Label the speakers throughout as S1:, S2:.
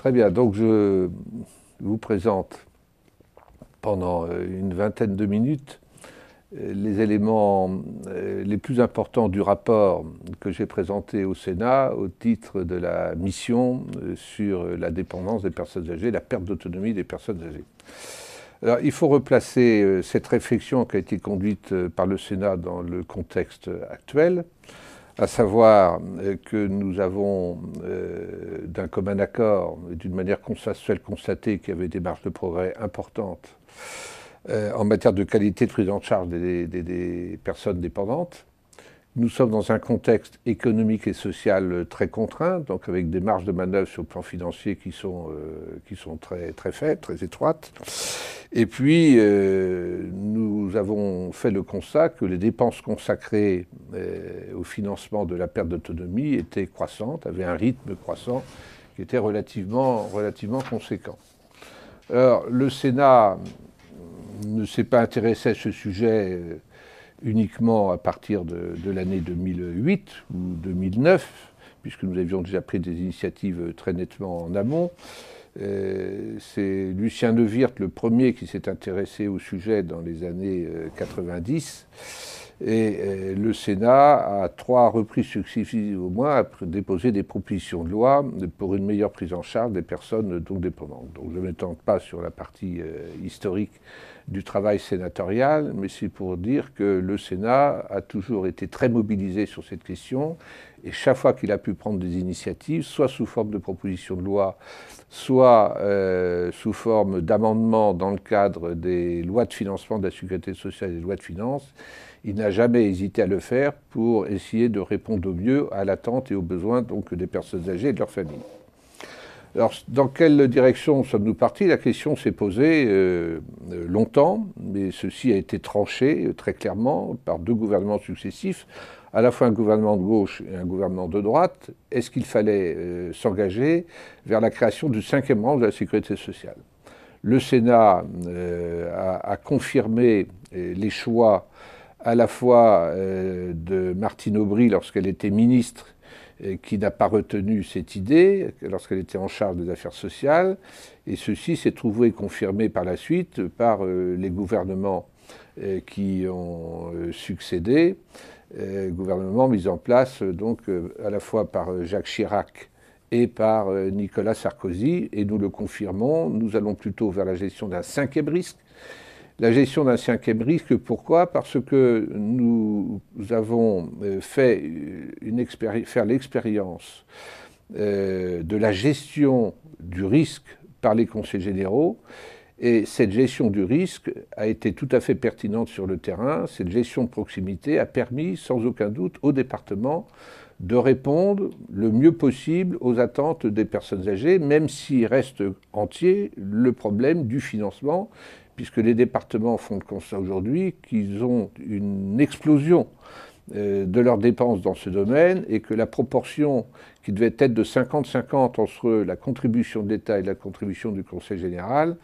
S1: Très bien, donc je vous présente pendant euh, une vingtaine de minutes euh, les éléments euh, les plus importants du rapport que j'ai présenté au Sénat au titre de la mission sur la dépendance des personnes âgées, la perte d'autonomie des personnes âgées. Alors, il faut replacer cette réflexion qui a été conduite par le Sénat dans le contexte actuel à savoir euh, que nous avons, euh, d'un commun accord, et d'une manière consensuelle constatée qu'il y avait des marges de progrès importantes euh, en matière de qualité de prise en charge des personnes dépendantes, nous sommes dans un contexte économique et social euh, très contraint, donc avec des marges de manœuvre sur le plan financier qui sont, euh, qui sont très, très faibles, très étroites. Et puis, euh, nous avons fait le constat que les dépenses consacrées au financement de la perte d'autonomie étaient croissantes, avaient un rythme croissant qui était relativement, relativement conséquent. Alors, le Sénat ne s'est pas intéressé à ce sujet uniquement à partir de, l'année 2008 ou 2009, puisque nous avions déjà pris des initiatives euh, très nettement en amont. Euh, c'est Lucien Neuwirth le premier qui s'est intéressé au sujet dans les années 90. Euh, et euh, le Sénat, a trois reprises successives au moins, déposé des propositions de loi pour une meilleure prise en charge des personnes donc dépendantes. Donc je ne m'étends pas sur la partie euh, historique du travail sénatorial, mais c'est pour dire que le Sénat a toujours été très mobilisé sur cette question et chaque fois qu'il a pu prendre des initiatives, soit sous forme de propositions de loi, soit euh, sous forme d'amendements dans le cadre des lois de financement de la sécurité sociale et des lois de finances, il n'a jamais hésité à le faire pour essayer de répondre au mieux à l'attente et aux besoins donc, des personnes âgées et de leurs familles. Alors, dans quelle direction sommes-nous partis La question s'est posée euh, longtemps, mais ceci a été tranché euh, très clairement par deux gouvernements successifs à la fois un gouvernement de gauche et un gouvernement de droite, est-ce qu'il fallait euh, s'engager vers la création du cinquième rang de la sécurité sociale Le Sénat euh, a, confirmé euh, les choix à la fois de Martine Aubry lorsqu'elle était ministre qui n'a pas retenu cette idée lorsqu'elle était en charge des affaires sociales. Et ceci s'est trouvé confirmé par la suite par les gouvernements qui ont succédé gouvernement mis en place donc euh, à la fois par euh, Jacques Chirac et par euh, Nicolas Sarkozy, et nous le confirmons, nous allons plutôt vers la gestion d'un cinquième risque. La gestion d'un cinquième risque, pourquoi Parce que nous avons fait l'expérience de la gestion du risque par les conseils généraux, et cette gestion du risque a été tout à fait pertinente sur le terrain. Cette gestion de proximité a permis, sans aucun doute, au département de répondre le mieux possible aux attentes des personnes âgées, même s'il reste entier le problème du financement, puisque les départements font le constat aujourd'hui qu'ils ont une explosion euh, de leurs dépenses dans ce domaine et que la proportion qui devait être de 50-50 entre la contribution de l'État et la contribution du Conseil général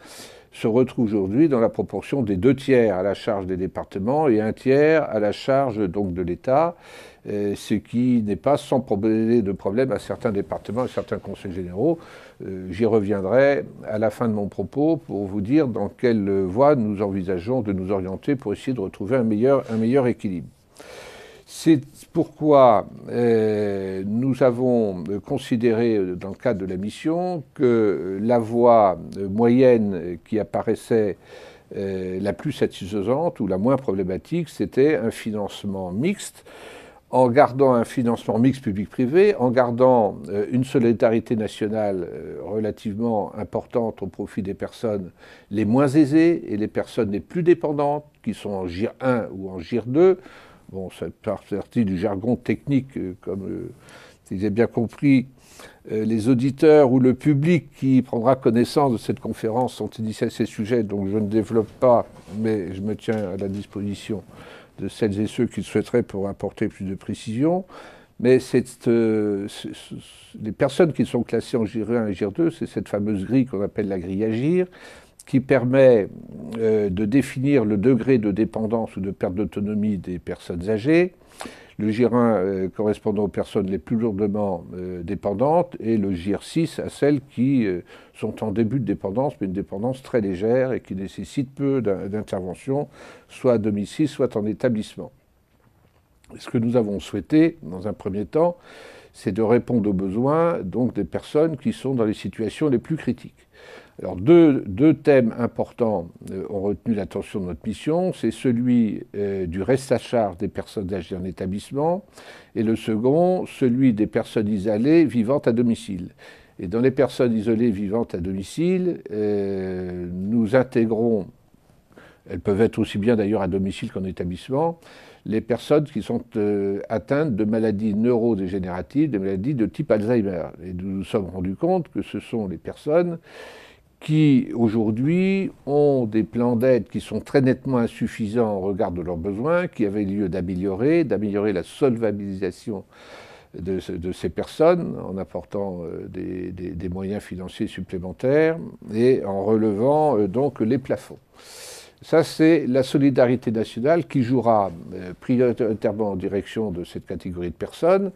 S1: se retrouve aujourd'hui dans la proportion des deux tiers à la charge des départements et un tiers à la charge donc de l'État, euh, ce qui n'est pas sans poser de problème à certains départements et certains conseils généraux. Euh, j'y reviendrai à la fin de mon propos pour vous dire dans quelle voie nous envisageons de nous orienter pour essayer de retrouver meilleur, un meilleur équilibre. C'est pourquoi euh, nous avons euh, considéré euh, dans le cadre de la mission que la voie moyenne qui apparaissait la plus satisfaisante ou la moins problématique, c'était un financement mixte en gardant un financement mixte public-privé, en gardant une solidarité nationale relativement importante au profit des personnes les moins aisées et les personnes les plus dépendantes, qui sont en GIR 1 ou en GIR 2, Bon, ça part partie du jargon technique, euh, comme vous euh, avez bien compris, euh, les auditeurs ou le public qui prendra connaissance de cette conférence sont initiés à ces sujets, donc je ne développe pas, mais je me tiens à la disposition de celles et ceux qui le souhaiteraient pour apporter plus de précision. Mais les personnes qui sont classées en GIR1 et GIR2, c'est cette fameuse grille qu'on appelle la grille Agir, qui permet euh, de définir le degré de dépendance ou de perte d'autonomie des personnes âgées, le GIR 1 euh, correspondant aux personnes les plus lourdement euh, dépendantes et le GIR 6 à celles qui sont en début de dépendance, mais une dépendance très légère et qui nécessite peu d'intervention, soit à domicile, soit en établissement. Ce que nous avons souhaité, dans un premier temps, c'est de répondre aux besoins donc, des personnes qui sont dans les situations les plus critiques deux, deux, thèmes importants euh, ont retenu l'attention de notre mission, c'est celui euh, du reste à charge des personnes âgées en établissement et le second, celui des personnes isolées vivant à domicile. Et dans les personnes isolées vivant à domicile, euh, nous intégrons, elles peuvent être aussi bien d'ailleurs à domicile qu'en établissement, les personnes qui sont atteintes de maladies neurodégénératives, de maladies de type Alzheimer. Et nous nous sommes rendus compte que ce sont les personnes qui aujourd'hui ont des plans d'aide qui sont très nettement insuffisants au regard de leurs besoins, qui avaient lieu d'améliorer, d'améliorer la solvabilisation de, ces personnes en apportant euh, des, des, moyens financiers supplémentaires et en relevant euh, donc les plafonds. Ça, c'est la solidarité nationale qui jouera euh, prioritairement en direction de cette catégorie de personnes,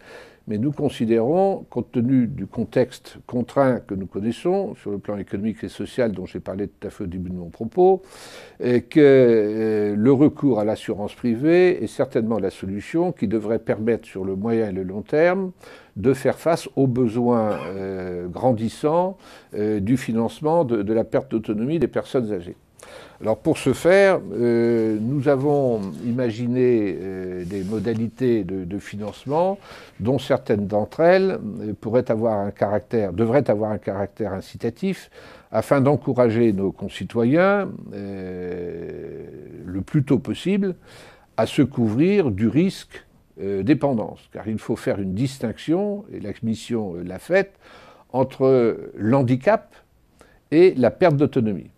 S1: mais nous considérons, compte tenu du contexte contraint que nous connaissons, sur le plan économique et social dont j'ai parlé tout à fait au début de mon propos, que euh, le recours à l'assurance privée est certainement la solution qui devrait permettre sur le moyen et le long terme de faire face aux besoins euh, grandissants euh, du financement de, la perte d'autonomie des personnes âgées. Alors pour ce faire, euh, nous avons imaginé euh, des modalités de, financement dont certaines d'entre elles euh, pourraient avoir un caractère, devraient avoir un caractère incitatif afin d'encourager nos concitoyens le plus tôt possible à se couvrir du risque dépendance, car il faut faire une distinction, et la commission l'a faite, entre l'handicap et la perte d'autonomie.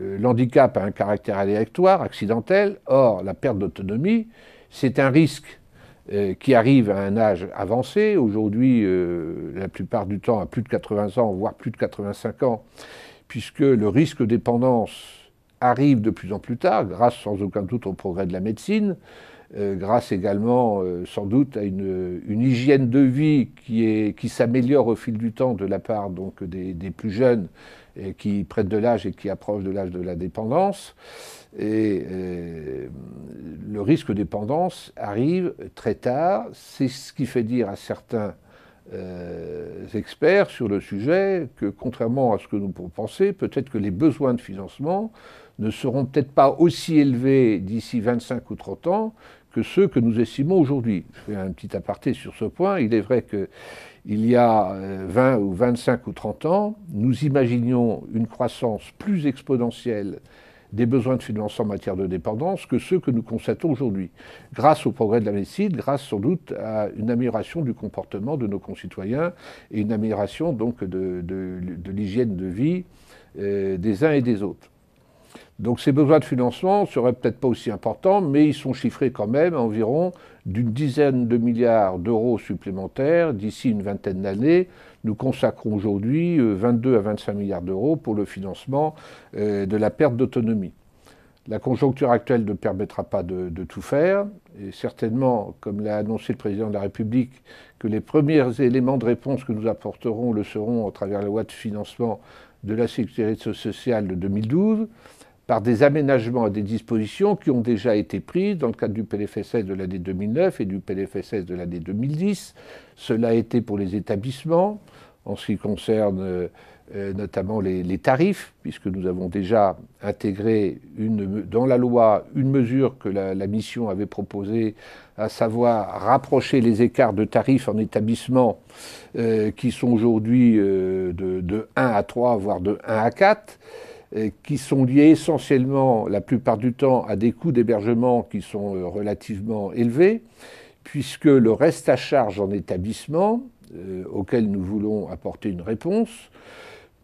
S1: Euh, l'handicap a un caractère aléatoire, accidentel. Or, la perte d'autonomie, c'est un risque euh, qui arrive à un âge avancé. Aujourd'hui, euh, la plupart du temps, à plus de 80 ans, voire plus de 85 ans, puisque le risque dépendance arrive de plus en plus tard, grâce sans aucun doute au progrès de la médecine, grâce également sans doute à une, hygiène de vie qui, s'améliore au fil du temps de la part donc, des plus jeunes qui prennent de l'âge et qui approchent de l'âge de la dépendance. Et euh, le risque de dépendance arrive très tard. C'est ce qui fait dire à certains euh, experts sur le sujet que, contrairement à ce que nous pouvons penser, peut-être que les besoins de financement ne seront peut-être pas aussi élevés d'ici 25 ou 30 ans que ceux que nous estimons aujourd'hui. Je fais un petit aparté sur ce point. Il est vrai que il y a 20 euh, ou 25 ou 30 ans, nous imaginions une croissance plus exponentielle des besoins de financement en matière de dépendance que ceux que nous constatons aujourd'hui, grâce au progrès de la médecine, grâce sans doute à une amélioration du comportement de nos concitoyens et une amélioration donc de, l'hygiène de vie euh, des uns et des autres. Donc ces besoins de financement ne seraient peut-être pas aussi importants, mais ils sont chiffrés quand même à environ d'une dizaine de milliards d'euros supplémentaires d'ici une vingtaine d'années. Nous consacrons aujourd'hui 22 euh, à 25 milliards d'euros pour le financement euh, de la perte d'autonomie. La conjoncture actuelle ne permettra pas de, tout faire, et certainement, comme l'a annoncé le président de la République, que les premiers éléments de réponse que nous apporterons le seront à travers la loi de financement de la sécurité sociale de 2012 par des aménagements et des dispositions qui ont déjà été prises dans le cadre du PLFSS de l'année 2009 et du PLFSS de l'année 2010. Cela a été pour les établissements, en ce qui concerne euh, euh, notamment les, tarifs, puisque nous avons déjà intégré dans la loi une mesure que la, mission avait proposée, à savoir rapprocher les écarts de tarifs en établissement euh, qui sont aujourd'hui de, de 1 à 3, voire de 1 à 4. Euh, qui sont liés essentiellement, la plupart du temps, à des coûts d'hébergement qui sont euh, relativement élevés, puisque le reste à charge en établissement, euh, auquel nous voulons apporter une réponse,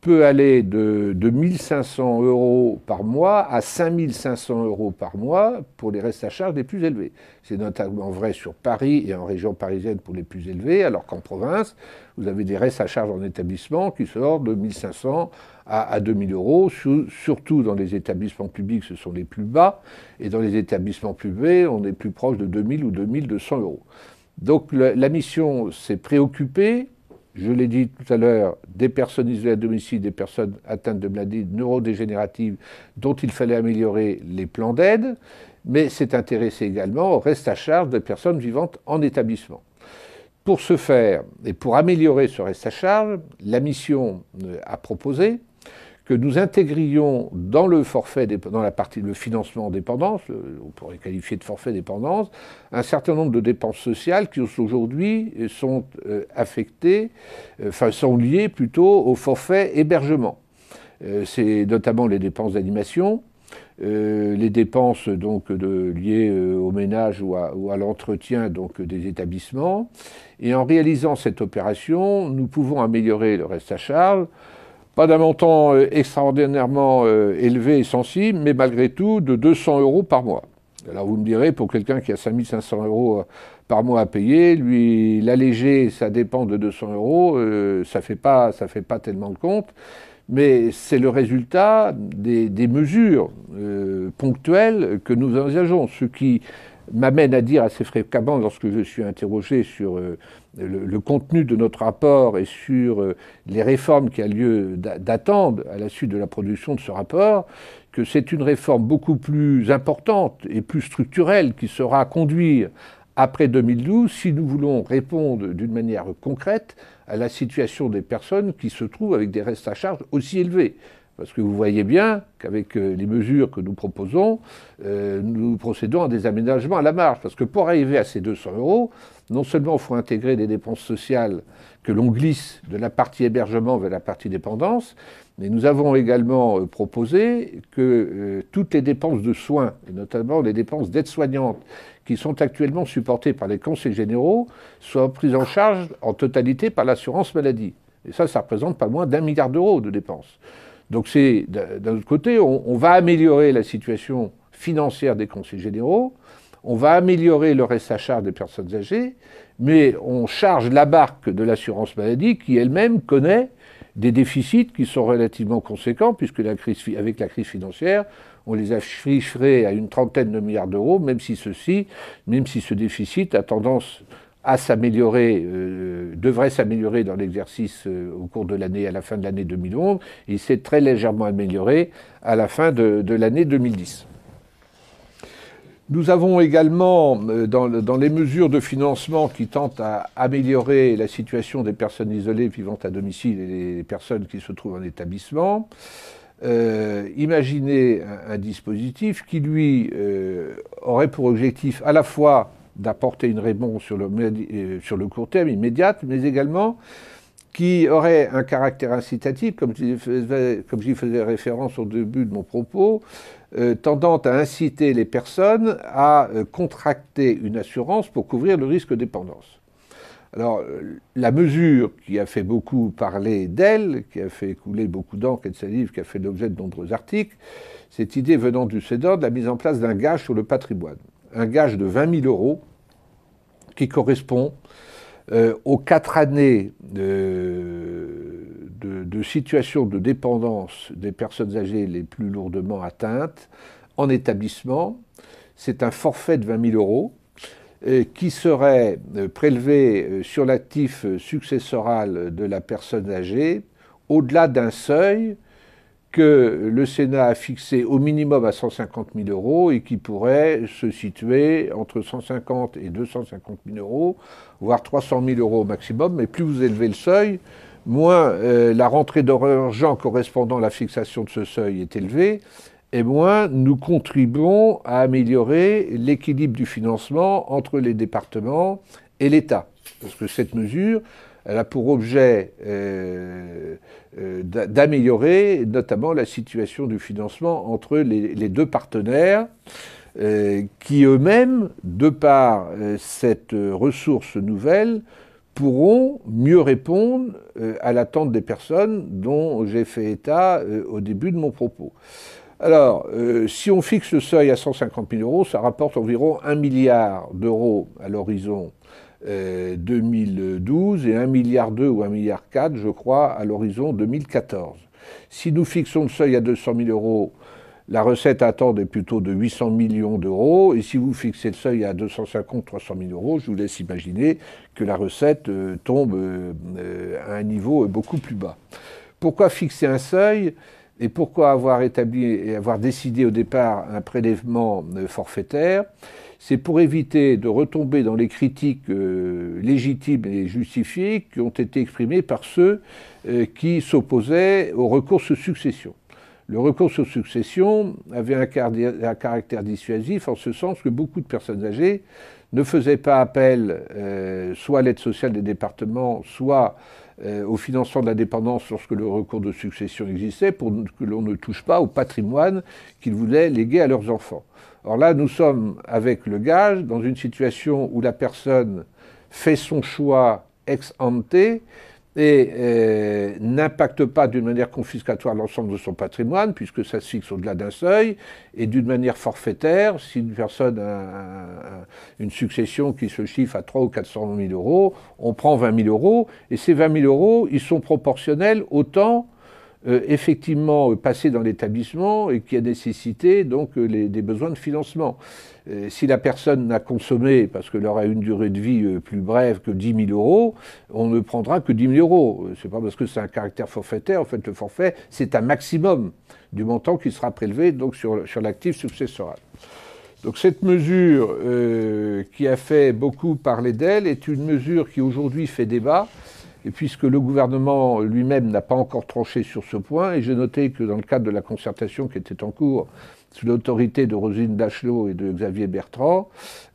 S1: peut aller de, 1 500 euros par mois à 5 500 euros par mois pour les restes à charge les plus élevés. C'est notamment vrai sur Paris et en région parisienne pour les plus élevés, alors qu'en province, vous avez des restes à charge en établissement qui sortent de 1 500 à, à 2000 euros. surtout dans les établissements publics, ce sont les plus bas. Et dans les établissements privés, on est plus proche de 2000 ou 2200 euros. Donc la mission s'est préoccupée, je l'ai dit tout à l'heure, des personnes isolées à domicile, des personnes atteintes de maladies neurodégénératives dont il fallait améliorer les plans d'aide, mais s'est intéressée également au reste à charge des personnes vivantes en établissement. Pour ce faire et pour améliorer ce reste à charge, la mission euh, a proposé que nous intégrions dans le forfait, dans la partie le financement dépendance, on pourrait qualifier de forfait dépendance, un certain nombre de dépenses sociales qui aujourd'hui sont euh, affectées, euh, enfin sont liées plutôt au forfait hébergement. Euh, c'est notamment les dépenses d'animation, les dépenses donc de, liées au ménage ou à, ou à l'entretien donc des établissements. Et en réalisant cette opération, nous pouvons améliorer le reste à charge, pas d'un montant euh, extraordinairement euh, élevé et sensible, mais malgré tout de 200 euros par mois. Alors vous me direz, pour quelqu'un qui a 5500 euros euh, par mois à payer, lui, l'alléger ça dépend de 200 euros, ça ne fait, pas, fait pas tellement de compte. Mais c'est le résultat des, mesures ponctuelles que nous envisageons. Ce qui m'amène à dire assez fréquemment, lorsque je suis interrogé sur le, contenu de notre rapport et sur euh, les réformes qui a lieu d'attendre à la suite de la production de ce rapport, que c'est une réforme beaucoup plus importante et plus structurelle qui sera à conduire après 2012 si nous voulons répondre d'une manière concrète à la situation des personnes qui se trouvent avec des restes à charge aussi élevés. Parce que vous voyez bien qu'avec euh, les mesures que nous proposons, euh, nous procédons à des aménagements à la marge. Parce que pour arriver à ces 200 euros, non seulement il faut intégrer des dépenses sociales que l'on glisse de la partie hébergement vers la partie dépendance, mais nous avons également euh, proposé que toutes les dépenses de soins, et notamment les dépenses d'aide-soignante, qui sont actuellement supportées par les conseils généraux, soient prises en charge en totalité par l'assurance maladie. Et ça, ça représente pas moins d'un milliard d'euros de dépenses. Donc c'est, d'un autre côté, on, va améliorer la situation financière des conseils généraux, on va améliorer le reste à charge des personnes âgées, mais on charge la barque de l'assurance maladie qui elle-même connaît des déficits qui sont relativement conséquents, puisque la crise, avec la crise financière, on les afficherait à une trentaine de milliards d'euros, même si ceci, même si ce déficit a tendance à s'améliorer, euh, devrait s'améliorer dans l'exercice euh, au cours de l'année, à la fin de l'année 2011. Il s'est très légèrement amélioré à la fin de, l'année 2010. Nous avons également, euh, dans, les mesures de financement qui tentent à améliorer la situation des personnes isolées vivant à domicile et des personnes qui se trouvent en établissement, imaginé un, dispositif qui, lui, aurait pour objectif à la fois d'apporter une réponse euh, sur le, court terme immédiate, mais également qui aurait un caractère incitatif, comme j'y faisais, référence au début de mon propos, euh, tendant à inciter les personnes à euh, contracter une assurance pour couvrir le risque de dépendance. Alors, la mesure qui a fait beaucoup parler d'elle, qui a fait couler beaucoup d'encre et de salive, qui a fait l'objet de nombreux articles, cette idée venant du CEDAW de la mise en place d'un gage sur le patrimoine un gage de 20 000 euros qui correspond euh, aux quatre années de, situation de dépendance des personnes âgées les plus lourdement atteintes en établissement. C'est un forfait de 20 000 euros euh, qui serait euh, prélevé sur l'actif successoral de la personne âgée au-delà d'un seuil que le Sénat a fixé au minimum à 150 000 euros et qui pourrait se situer entre 150 et 250 000 euros, voire 300 000 euros au maximum. Mais plus vous élevez le seuil, moins euh, la rentrée d'argent correspondant à la fixation de ce seuil est élevée, et moins nous contribuons à améliorer l'équilibre du financement entre les départements et l'État. Parce que cette mesure elle a pour objet euh, euh, d'améliorer notamment la situation du financement entre les, deux partenaires. Euh, qui eux-mêmes, de par cette ressource nouvelle, pourront mieux répondre à l'attente des personnes dont j'ai fait état au début de mon propos. Alors, si on fixe le seuil à 150 000 euros, ça rapporte environ 1 milliard d'euros à l'horizon 2012 euh, et 1 milliard 2 ou 1 milliard 4, je crois, à l'horizon 2014. Si nous fixons le seuil à 200 000 euros, la recette à attendre est plutôt de 800 millions d'euros. Et si vous fixez le seuil à 250-300 000 euros, je vous laisse imaginer que la recette euh, tombe euh, à un niveau beaucoup plus bas. Pourquoi fixer un seuil et pourquoi avoir établi et avoir décidé au départ un prélèvement forfaitaire c'est pour éviter de retomber dans les critiques euh, légitimes et justifiées qui ont été exprimées par ceux euh, qui s'opposaient au recours aux succession. Le recours aux succession avait un, caractère dissuasif en ce sens que beaucoup de personnes âgées ne faisaient pas appel euh, soit à l'aide sociale des départements, soit euh, au financement de la dépendance lorsque le recours de succession existait pour que l'on ne touche pas au patrimoine qu'ils voulaient léguer à leurs enfants. Or là, nous sommes avec le gage dans une situation où la personne fait son choix ex ante et euh, n'impacte pas d'une manière confiscatoire l'ensemble de son patrimoine, puisque ça se fixe au-delà d'un seuil, et d'une manière forfaitaire, si une personne a, une succession qui se chiffre à 3 ou 400 000 euros, on prend 20 000 euros, et ces 20 000 euros, ils sont proportionnels autant... Euh, effectivement passé dans l'établissement et qui a nécessité donc euh, des besoins de financement. Euh, si la personne n'a consommé, parce qu'elle aura une durée de vie plus brève que 10 000 euros, on ne prendra que 10 000 euros. C'est pas parce que c'est un caractère forfaitaire. En fait, le forfait, c'est un maximum du montant qui sera prélevé donc sur, l'actif successoral. Donc cette mesure qui a fait beaucoup parler d'elle est une mesure qui aujourd'hui fait débat et puisque le gouvernement lui-même n'a pas encore tranché sur ce point, et j'ai noté que dans le cadre de la concertation qui était en cours sous l'autorité de Rosine Bachelot et de Xavier Bertrand,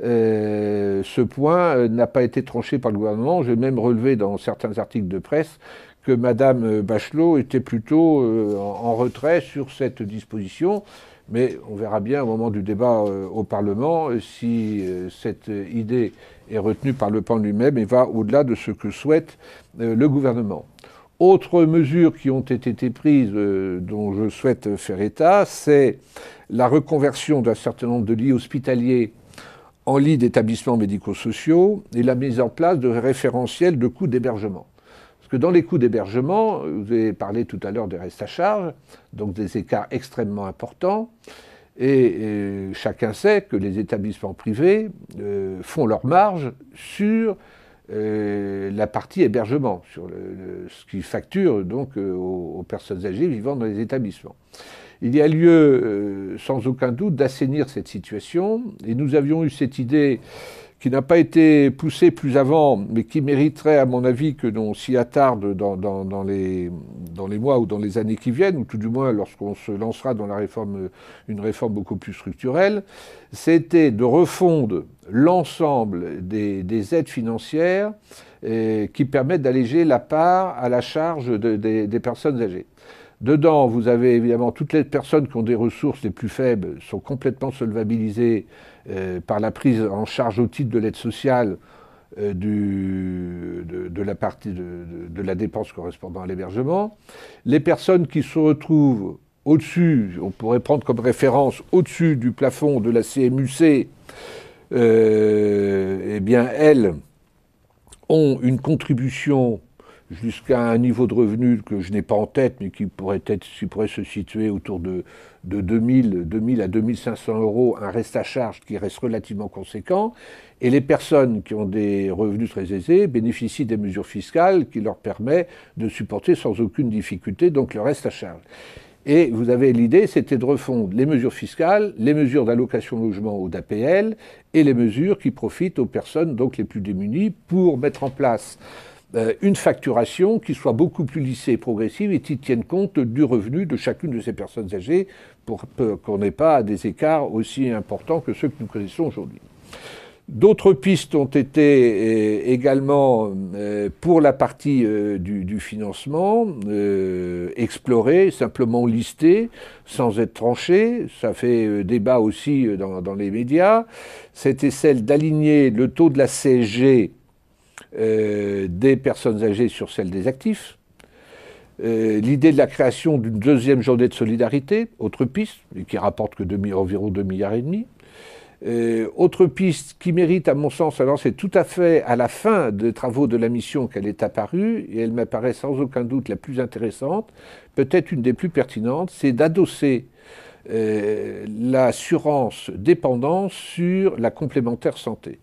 S1: euh, ce point euh, n'a pas été tranché par le gouvernement. J'ai même relevé dans certains articles de presse que Madame Bachelot était plutôt euh, en, retrait sur cette disposition, mais on verra bien au moment du débat euh, au Parlement euh, si euh, cette idée est retenue par le PAN lui-même et va au-delà de ce que souhaite le gouvernement. Autre mesures qui ont été prises dont je souhaite faire état, c'est la reconversion d'un certain nombre de lits hospitaliers en lits d'établissements médico-sociaux et la mise en place de référentiels de coûts d'hébergement que dans les coûts d'hébergement, vous avez parlé tout à l'heure des restes à charge, donc des écarts extrêmement importants. Et, chacun sait que les établissements privés euh, font leur marge sur euh, la partie hébergement, sur ce qui facture donc euh, aux, personnes âgées vivant dans les établissements. Il y a lieu, sans aucun doute, d'assainir cette situation. Et nous avions eu cette idée qui n'a pas été poussé plus avant, mais qui mériterait, à mon avis, que l'on s'y attarde dans, les, dans, les, mois ou dans les années qui viennent, ou tout du moins lorsqu'on se lancera dans la réforme, une réforme beaucoup plus structurelle, c'était de refondre l'ensemble des, aides financières qui permettent d'alléger la part à la charge des personnes âgées. Dedans, vous avez évidemment toutes les personnes qui ont des ressources les plus faibles sont complètement solvabilisées euh, par la prise en charge au titre de l'aide sociale euh, de, la partie de, la dépense correspondant à l'hébergement. Les personnes qui se retrouvent au-dessus, on pourrait prendre comme référence au-dessus du plafond de la CMUC, euh, eh bien elles ont une contribution jusqu'à un niveau de revenu que je n'ai pas en tête, mais qui pourrait, être, se situer autour de, de 2000, 2000 à 2500 euros, un reste à charge qui reste relativement conséquent. Et les personnes qui ont des revenus très aisés bénéficient des mesures fiscales qui leur permettent de supporter sans aucune difficulté donc le reste à charge. Et vous avez l'idée, c'était de refondre les mesures fiscales, les mesures d'allocation logement ou d'APL et les mesures qui profitent aux personnes donc les plus démunies pour mettre en place euh, une facturation qui soit beaucoup plus lissée et progressive et qui tienne compte du revenu de chacune de ces personnes âgées pour qu'on n'ait pas des écarts aussi importants que ceux que nous connaissons aujourd'hui. D'autres pistes ont été euh, également, euh, pour la partie du, financement, explorées, simplement listées, sans être tranchées. Ça fait débat aussi dans, dans les médias. C'était celle d'aligner le taux de la CG. Euh, des personnes âgées sur celle des actifs. Euh, l'idée de la création d'une deuxième journée de solidarité, autre piste, qui rapporte que demi, environ 2 milliards et demi. Euh, autre piste qui mérite, à mon sens, alors c'est tout à fait à la fin des travaux de la mission qu'elle est apparue, et elle m'apparaît sans aucun doute la plus intéressante, peut-être une des plus pertinentes, c'est d'adosser l'assurance dépendance sur la complémentaire santé.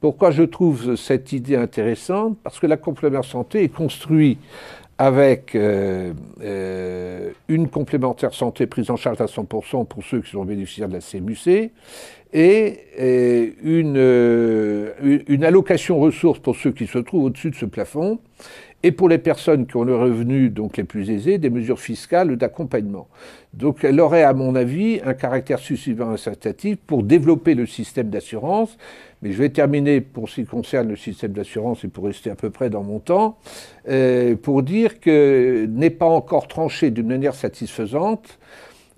S1: Pourquoi je trouve cette idée intéressante Parce que la complémentaire santé est construite avec euh, euh, une complémentaire santé prise en charge à 100% pour ceux qui sont bénéficiaires de la CMUC et, euh, une, une, allocation ressources pour ceux qui se trouvent au-dessus de ce plafond et pour les personnes qui ont le revenu donc les plus aisés, des mesures fiscales d'accompagnement. Donc elle aurait, à mon avis, un caractère suffisamment incitatif pour développer le système d'assurance. Mais je vais terminer pour ce qui concerne le système d'assurance et pour rester à peu près dans mon temps, euh, pour dire que n'est pas encore tranché d'une manière satisfaisante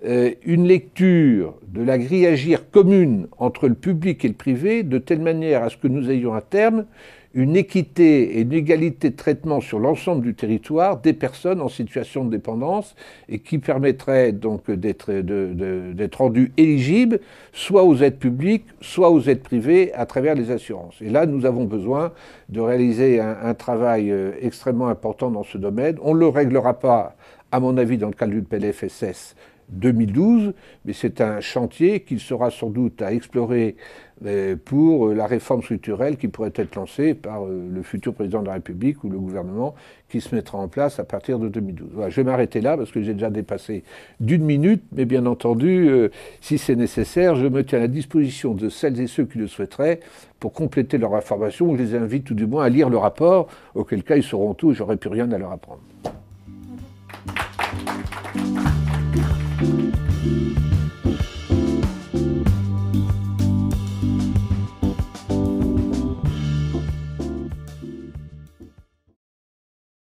S1: euh, une lecture de la grille agir commune entre le public et le privé de telle manière à ce que nous ayons un terme une équité et une égalité de traitement sur l'ensemble du territoire des personnes en situation de dépendance et qui permettrait donc d'être, rendu éligible, soit aux aides publiques, soit aux aides privées à travers les assurances. Et là, nous avons besoin de réaliser un, travail euh, extrêmement important dans ce domaine. On ne le réglera pas à mon avis, dans le cadre du PLFSS, 2012, mais c'est un chantier qu'il sera sans doute à explorer euh, pour euh, la réforme structurelle qui pourrait être lancée par euh, le futur président de la République ou le gouvernement qui se mettra en place à partir de 2012. je vais m'arrêter là parce que j'ai déjà dépassé d'une minute, mais bien entendu, si c'est nécessaire, je me tiens à la disposition de celles et ceux qui le souhaiteraient pour compléter leur information je les invite tout du moins à lire le rapport, auquel cas ils sauront tout et j'aurai plus rien à leur apprendre.